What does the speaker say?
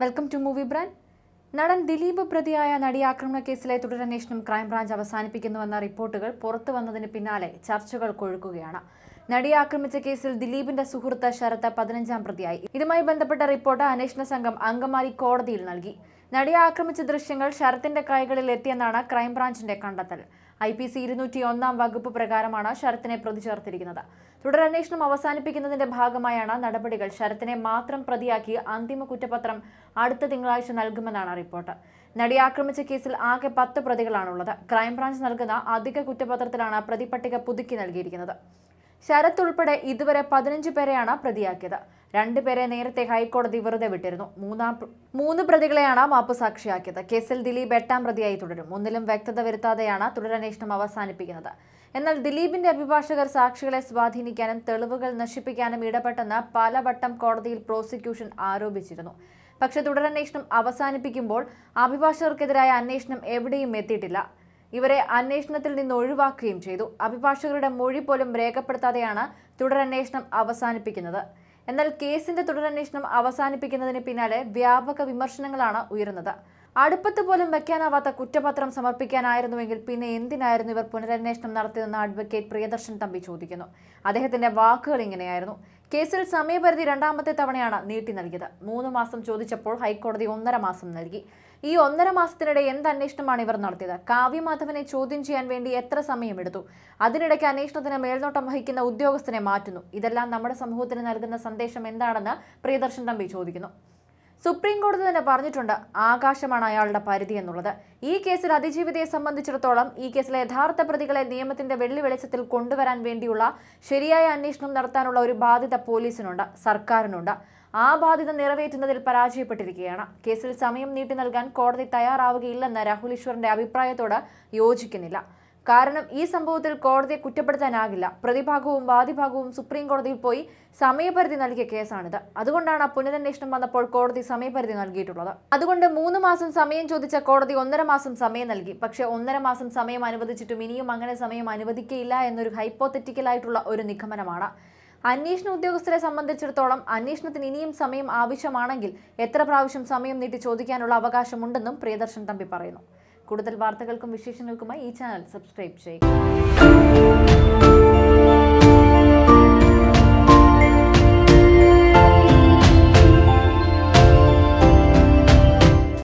welcome to movie brand നടൻ ദിലീപ് പ്രതിയായ നടിയാക്രമണ കേസിലെ തുടരന്വേഷണം ക്രൈംബ്രാഞ്ച് അവസാനിപ്പിക്കുന്നുവെന്ന റിപ്പോർട്ടുകൾ പുറത്തു വന്നതിന് പിന്നാലെ ചർച്ചകൾ കൊഴുക്കുകയാണ് നടിയെ ആക്രമിച്ച കേസിൽ ദിലീപിന്റെ സുഹൃത്ത് ശരത്ത് പതിനഞ്ചാം പ്രതിയായി ഇതുമായി ബന്ധപ്പെട്ട റിപ്പോർട്ട് അന്വേഷണ സംഘം അങ്കമാലി കോടതിയിൽ നൽകി നടിയെ ആക്രമിച്ച ദൃശ്യങ്ങൾ ശരത്തിന്റെ കൈകളിൽ എത്തിയെന്നാണ് ക്രൈംബ്രാഞ്ചിന്റെ കണ്ടെത്തൽ ഐ പി സി ഇരുന്നൂറ്റി ഒന്നാം വകുപ്പ് പ്രകാരമാണ് ശരത്തിനെ പ്രതി ചേർത്തിരിക്കുന്നത് തുടരന്വേഷണം അവസാനിപ്പിക്കുന്നതിന്റെ ഭാഗമായാണ് നടപടികൾ ശരത്തിനെ മാത്രം പ്രതിയാക്കി അന്തിമ കുറ്റപത്രം അടുത്ത തിങ്കളാഴ്ച നൽകുമെന്നാണ് റിപ്പോർട്ട് നടി ആക്രമിച്ച കേസിൽ ആകെ പത്ത് പ്രതികളാണുള്ളത് ക്രൈംബ്രാഞ്ച് നൽകുന്ന അധിക കുറ്റപത്രത്തിലാണ് പ്രതിപട്ടിക പുതുക്കി നൽകിയിരിക്കുന്നത് ശരത് ഉൾപ്പെടെ ഇതുവരെ പതിനഞ്ച് പേരെയാണ് പ്രതിയാക്കിയത് രണ്ടുപേരെ നേരത്തെ ഹൈക്കോടതി വെറുതെ വിട്ടിരുന്നു മൂന്നാം മൂന്ന് പ്രതികളെയാണ് സാക്ഷിയാക്കിയത് കേസിൽ ദിലീപ് എട്ടാം പ്രതിയായി തുടരും ഒന്നിലും വ്യക്തത വരുത്താതെയാണ് തുടരന്വേഷണം അവസാനിപ്പിക്കുന്നത് എന്നാൽ ദിലീപിന്റെ അഭിഭാഷകർ സാക്ഷികളെ സ്വാധീനിക്കാനും തെളിവുകൾ നശിപ്പിക്കാനും ഇടപെട്ടെന്ന് പലവട്ടം കോടതിയിൽ പ്രോസിക്യൂഷൻ ആരോപിച്ചിരുന്നു പക്ഷേ തുടരന്വേഷണം അവസാനിപ്പിക്കുമ്പോൾ അഭിഭാഷകർക്കെതിരായ അന്വേഷണം എവിടെയും എത്തിയിട്ടില്ല ഇവരെ അന്വേഷണത്തിൽ നിന്ന് ഒഴിവാക്കുകയും ചെയ്തു അഭിഭാഷകരുടെ മൊഴി പോലും രേഖപ്പെടുത്താതെയാണ് തുടരന്വേഷണം അവസാനിപ്പിക്കുന്നത് എന്നാൽ കേസിന്റെ തുടരന്വേഷണം അവസാനിപ്പിക്കുന്നതിന് പിന്നാലെ വ്യാപക വിമർശനങ്ങളാണ് ഉയരുന്നത് അടുപ്പത്ത് പോലും വെക്കാനാവാത്ത കുറ്റപത്രം സമർപ്പിക്കാനായിരുന്നുവെങ്കിൽ പിന്നെ എന്തിനായിരുന്നു ഇവർ പുനരന്വേഷണം നടത്തിയതെന്ന് അഡ്വക്കേറ്റ് പ്രിയദർശൻ തമ്പി ചോദിക്കുന്നു അദ്ദേഹത്തിന്റെ വാക്കുകൾ ഇങ്ങനെയായിരുന്നു കേസിൽ സമയപരിധി രണ്ടാമത്തെ തവണയാണ് നീട്ടി നൽകിയത് മൂന്ന് മാസം ചോദിച്ചപ്പോൾ ഹൈക്കോടതി ഒന്നര മാസം നൽകി ഈ ഒന്നര മാസത്തിനിടെ എന്ത് അന്വേഷണമാണ് ഇവർ നടത്തിയത് കാവ്യമാധവനെ ചോദ്യം ചെയ്യാൻ വേണ്ടി എത്ര സമയമെടുത്തു അതിനിടയ്ക്ക് അന്വേഷണത്തിന് മേൽനോട്ടം വഹിക്കുന്ന ഉദ്യോഗസ്ഥനെ മാറ്റുന്നു ഇതെല്ലാം നമ്മുടെ സമൂഹത്തിന് നൽകുന്ന സന്ദേശം എന്താണെന്ന് പ്രിയദർശൻ തമ്പി ചോദിക്കുന്നു സുപ്രീം കോടതി തന്നെ പറഞ്ഞിട്ടുണ്ട് ആകാശമാണ് അയാളുടെ പരിധി എന്നുള്ളത് ഈ കേസിൽ അതിജീവിതയെ സംബന്ധിച്ചിടത്തോളം ഈ കേസിലെ യഥാർത്ഥ പ്രതികളെ നിയമത്തിന്റെ വെള്ളി വെളിച്ചത്തിൽ കൊണ്ടുവരാൻ വേണ്ടിയുള്ള ശരിയായ അന്വേഷണം നടത്താനുള്ള ഒരു ബാധ്യത പോലീസിനുണ്ട് സർക്കാരിനുണ്ട് ആ ബാധ്യത നിറവേറ്റുന്നതിൽ പരാജയപ്പെട്ടിരിക്കുകയാണ് കേസിൽ സമയം നീട്ടി നൽകാൻ കോടതി തയ്യാറാവുകയില്ലെന്ന രാഹുൽ ഈശ്വറിന്റെ അഭിപ്രായത്തോട് യോജിക്കുന്നില്ല കാരണം ഈ സംഭവത്തിൽ കോടതിയെ കുറ്റപ്പെടുത്താനാകില്ല പ്രതിഭാഗവും വാദിഭാഗവും സുപ്രീം കോടതിയിൽ പോയി സമയപരിധി നൽകിയ കേസാണിത് അതുകൊണ്ടാണ് പുനരന്വേഷണം വന്നപ്പോൾ കോടതി സമയപരിധി നൽകിയിട്ടുള്ളത് അതുകൊണ്ട് മൂന്ന് മാസം സമയം ചോദിച്ച കോടതി ഒന്നര മാസം സമയം നൽകി പക്ഷേ ഒന്നര മാസം സമയം അനുവദിച്ചിട്ടും ഇനിയും അങ്ങനെ സമയം അനുവദിക്കയില്ല എന്നൊരു ഹൈപ്പോത്തറ്റിക്കലായിട്ടുള്ള ഒരു നിഗമനമാണ് അന്വേഷണ ഉദ്യോഗസ്ഥരെ സംബന്ധിച്ചിടത്തോളം അന്വേഷണത്തിന് ഇനിയും സമയം ആവശ്യമാണെങ്കിൽ എത്ര പ്രാവശ്യം സമയം നീട്ടി ചോദിക്കാനുള്ള അവകാശമുണ്ടെന്നും പ്രിയദർശൻ തമ്പി പറയുന്നു കൂടുതൽ വാർത്തകൾക്കും വിശേഷങ്ങൾക്കുമായി ഈ ചാനൽ സബ്സ്ക്രൈബ് ചെയ്യുക